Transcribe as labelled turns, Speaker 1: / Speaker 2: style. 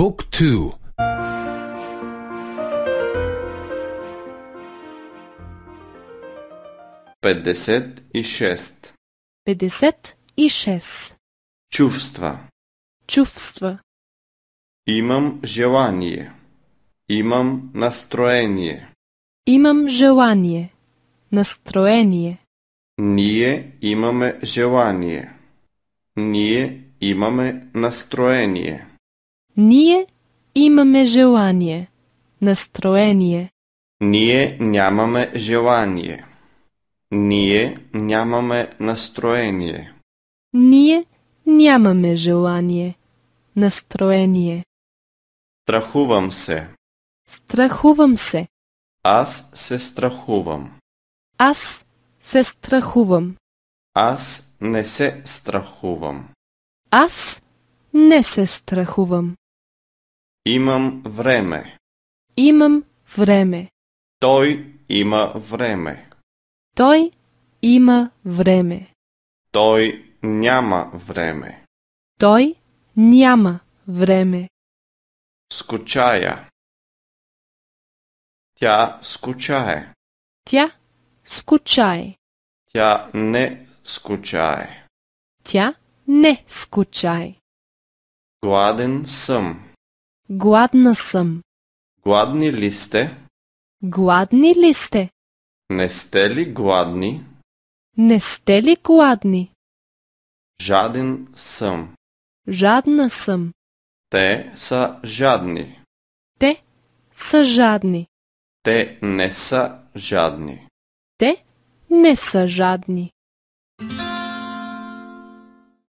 Speaker 1: Book 2 56
Speaker 2: 56
Speaker 1: Чувства
Speaker 2: Чувства
Speaker 1: Имам желание Имам настроение
Speaker 2: Имам желание Настроение
Speaker 1: Ние имаме желание Ние имаме настроение
Speaker 2: ние имаме желание, настроение.
Speaker 1: Ние нямаме желание. Ние нямаме настроение.
Speaker 2: Ние нямаме желание, настроение.
Speaker 1: Страхувам се.
Speaker 2: Страхувам се.
Speaker 1: Аз се страхувам.
Speaker 2: Аз се страхувам.
Speaker 1: Аз не се страхувам.
Speaker 2: Аз не се страхувам.
Speaker 1: Имам време.
Speaker 2: Имам време.
Speaker 1: Той има време.
Speaker 2: Той има време.
Speaker 1: Той няма време.
Speaker 2: Той няма време.
Speaker 1: Скучая. Тя скучае.
Speaker 2: Тя скучае.
Speaker 1: Тя не скучае.
Speaker 2: Тя не скучае.
Speaker 1: Гладен съм.
Speaker 2: Гладна съм.
Speaker 1: Гладни ли сте?
Speaker 2: Гладни ли сте?
Speaker 1: Не сте ли гладни?
Speaker 2: Не сте ли гладни?
Speaker 1: Жаден съм.
Speaker 2: Жадна съм.
Speaker 1: Те са жадни.
Speaker 2: Те са жадни.
Speaker 1: Те не са жадни.
Speaker 2: Те не са жадни.